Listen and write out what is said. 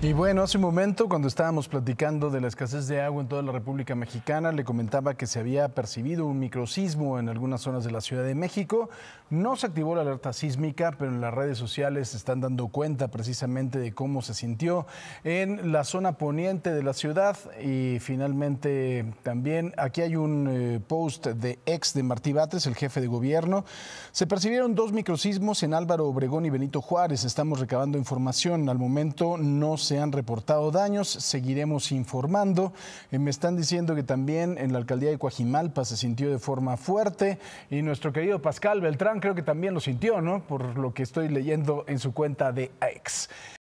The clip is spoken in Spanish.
Y bueno, hace un momento cuando estábamos platicando de la escasez de agua en toda la República Mexicana, le comentaba que se había percibido un microsismo en algunas zonas de la Ciudad de México. No se activó la alerta sísmica, pero en las redes sociales se están dando cuenta precisamente de cómo se sintió en la zona poniente de la ciudad. Y finalmente también aquí hay un eh, post de ex de Martí Batres, el jefe de gobierno. Se percibieron dos microsismos en Álvaro Obregón y Benito Juárez. Estamos recabando información. Al momento no se han reportado daños, seguiremos informando. Eh, me están diciendo que también en la alcaldía de Coajimalpa se sintió de forma fuerte y nuestro querido Pascal Beltrán creo que también lo sintió, ¿no? Por lo que estoy leyendo en su cuenta de ex.